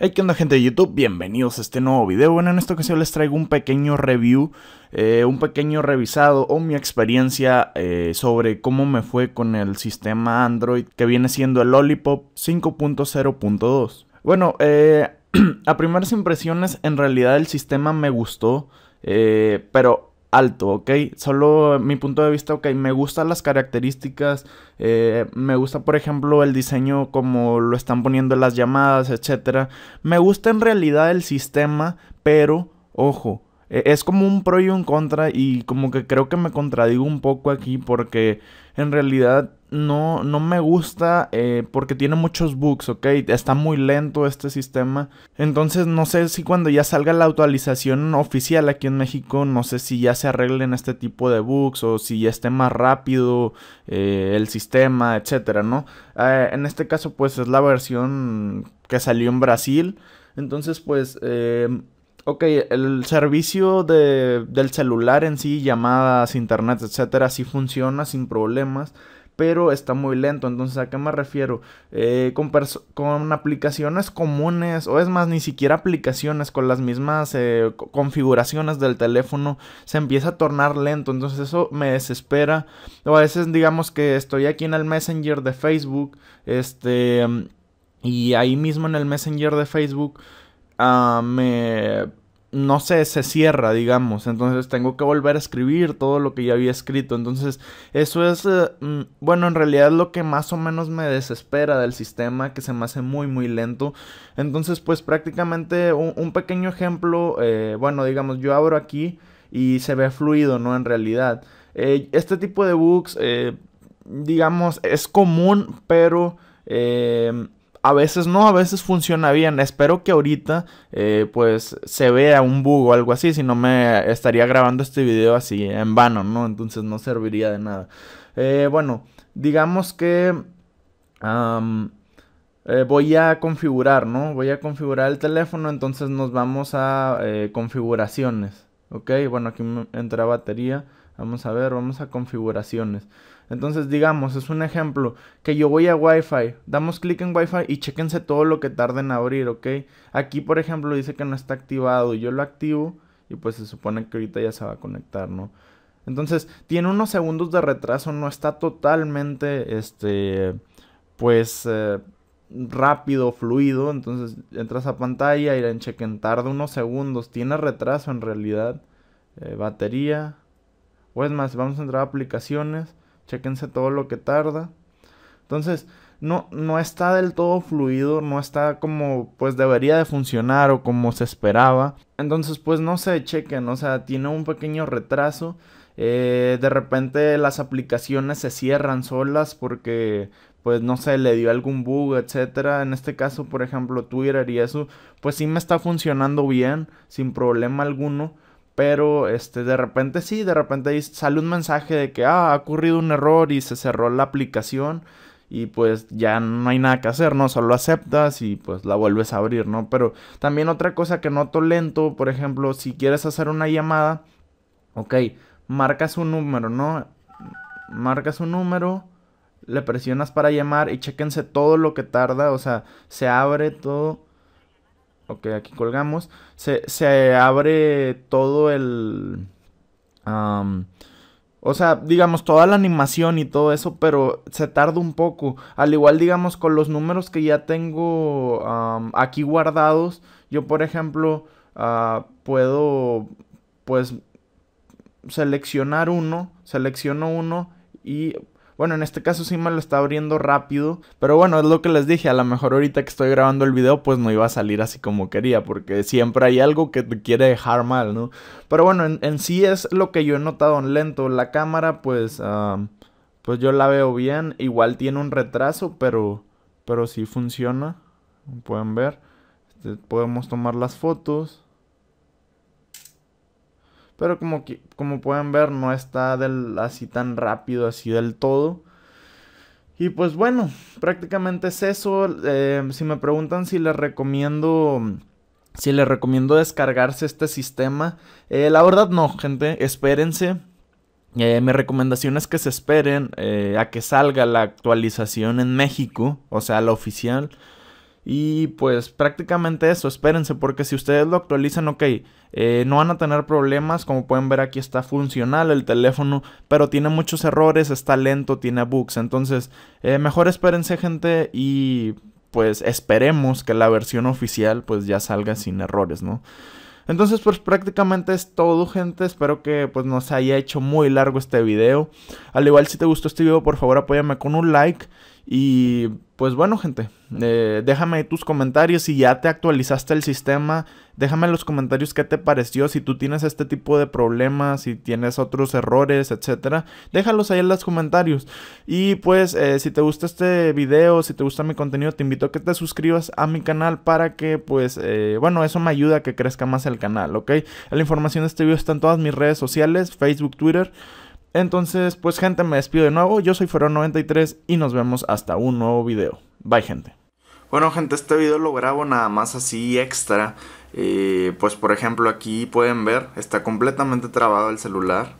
Hey, ¿qué onda gente de YouTube? Bienvenidos a este nuevo video. Bueno, en esta ocasión les traigo un pequeño review, eh, un pequeño revisado o mi experiencia eh, sobre cómo me fue con el sistema Android que viene siendo el Lollipop 5.0.2. Bueno, eh, a primeras impresiones en realidad el sistema me gustó, pero alto, ¿ok? Solo mi punto de vista, ok, me gustan las características, eh, me gusta por ejemplo el diseño como lo están poniendo las llamadas, etc. Me gusta en realidad el sistema, pero, ojo, e-, es como un pro y un contra y como que creo que me contradigo un poco aquí porque en realidad no, no me gusta eh, porque tiene muchos bugs, ¿ok? Está muy lento este sistema. Entonces no sé si cuando ya salga la actualización oficial aquí en México, no sé si ya se arreglen este tipo de bugs o si esté más rápido eh, el sistema, etcétera, ¿no? Eh, en este caso pues es la versión que salió en Brasil. Entonces pues... Ok, el servicio del celular en sí, llamadas, internet, etcétera, sí funciona sin problemas, pero está muy lento. Entonces, ¿a qué me refiero? Eh, con, con, aplicaciones comunes, o es más, ni siquiera aplicaciones, con las mismas eh, configuraciones del teléfono, se empieza a tornar lento. Entonces, eso me desespera. O a veces, digamos que estoy aquí en el Messenger de Facebook, este, y ahí mismo en el Messenger de Facebook. Ah, me no sé, se cierra, digamos. Entonces tengo que volver a escribir todo lo que ya había escrito. Entonces eso es, eh, mm, bueno, en realidad lo que más o menos me desespera del sistema, que se me hace muy, muy lento. Entonces, pues prácticamente un, pequeño ejemplo, eh, bueno, digamos, yo abro aquí y se ve fluido, ¿no? En realidad. Eh, este tipo de bugs, digamos, es común, pero a veces no, a veces funciona bien. Espero que ahorita eh, pues se vea un bug o algo así, si no me estaría grabando este video así en vano, ¿no? Entonces no serviría de nada. Eh, bueno, digamos que eh, voy a configurar, ¿no? Voy a configurar el teléfono, entonces nos vamos a configuraciones. Ok, bueno, aquí entra batería. Vamos a ver, vamos a configuraciones. Entonces, digamos, es un ejemplo que yo voy a Wi-Fi, damos clic en Wi-Fi y chequense todo lo que tarda en abrir, ¿ok? Aquí, por ejemplo, dice que no está activado. Yo lo activo y pues se supone que ahorita ya se va a conectar, ¿no? Entonces, tiene unos segundos de retraso, no está totalmente, este, pues, eh, rápido, fluido. Entonces, entras a pantalla y en chequen, tarda unos segundos, tiene retraso en realidad. Eh, batería, pues más, vamos a entrar a aplicaciones, chequense todo lo que tarda. Entonces, no, no está del todo fluido, no está como pues debería de funcionar o como se esperaba. Entonces, pues no se chequen, o sea, tiene un pequeño retraso. Eh, de repente las aplicaciones se cierran solas porque pues no sé, le dio algún bug, etcétera. En este caso, por ejemplo, Twitter y eso, pues sí me está funcionando bien, sin problema alguno. Pero este, de repente sí, de repente sale un mensaje de que ah, ha ocurrido un error y se cerró la aplicación y pues ya no hay nada que hacer, ¿no? Solo aceptas y pues la vuelves a abrir, ¿no? Pero también otra cosa que noto lento, por ejemplo, si quieres hacer una llamada, ok, marcas un número, ¿no? Marcas un número, le presionas para llamar y chéquense todo lo que tarda, o sea, se abre todo Ok, aquí colgamos. Se, abre todo el... o sea, digamos, toda la animación y todo eso, pero se tarda un poco. Al igual, digamos, con los números que ya tengo aquí guardados, yo, por ejemplo, ah, puedo, pues, seleccionar uno, selecciono uno y bueno, en este caso sí me lo está abriendo rápido, pero bueno, es lo que les dije, a lo mejor ahorita que estoy grabando el video pues no iba a salir así como quería, porque siempre hay algo que te quiere dejar mal, ¿no? Pero bueno, en, sí es lo que yo he notado en lento, la cámara pues... Ah, pues yo la veo bien, igual tiene un retraso, pero, pero sí funciona, pueden ver, este, podemos tomar las fotos, pero como, como pueden ver, no está del, así tan rápido, así del todo. Y pues bueno, prácticamente es eso. Eh, si me preguntan si les recomiendo. Si les recomiendo descargarse este sistema. Eh, la verdad no, gente. Espérense. Eh, mi recomendación es que se esperen a que salga la actualización en México. O sea, la oficial. Y pues prácticamente eso, espérense, porque si ustedes lo actualizan, ok, eh, no van a tener problemas, como pueden ver aquí está funcional el teléfono, pero tiene muchos errores, está lento, tiene bugs, entonces eh, mejor espérense gente y pues esperemos que la versión oficial pues ya salga sin errores, ¿no? Entonces pues prácticamente es todo gente, espero que pues nos haya hecho muy largo este video. Al igual si te gustó este video por favor apóyame con un like y pues bueno, gente, eh, déjame déjame tus comentarios. Si ya te actualizaste el sistema, déjame en los comentarios qué te pareció. Si tú tienes este tipo de problemas, si tienes otros errores, etcétera, déjalos ahí en los comentarios. Y pues, eh, si te gusta este video, si te gusta mi contenido, te invito a que te suscribas a mi canal para que, pues, eh, bueno, eso me ayuda a que crezca más el canal, ¿ok? La información de este video está en todas mis redes sociales: Facebook, Twitter. Entonces, pues gente, me despido de nuevo. Yo soy Ferón93 y nos vemos hasta un nuevo video. Bye, gente. Bueno, gente, este video lo grabo nada más así extra. Eh, pues por ejemplo aquí pueden ver, está completamente trabado el celular.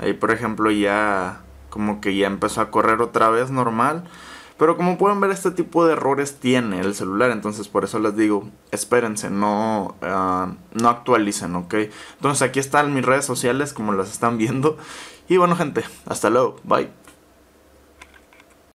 Ahí por ejemplo ya como que ya empezó a correr otra vez normal. Pero como pueden ver, este tipo de errores tiene el celular, entonces por eso les digo, espérense, no, ah, no actualicen, ¿ok? Entonces aquí están mis redes sociales como las están viendo. Y bueno gente, hasta luego, bye.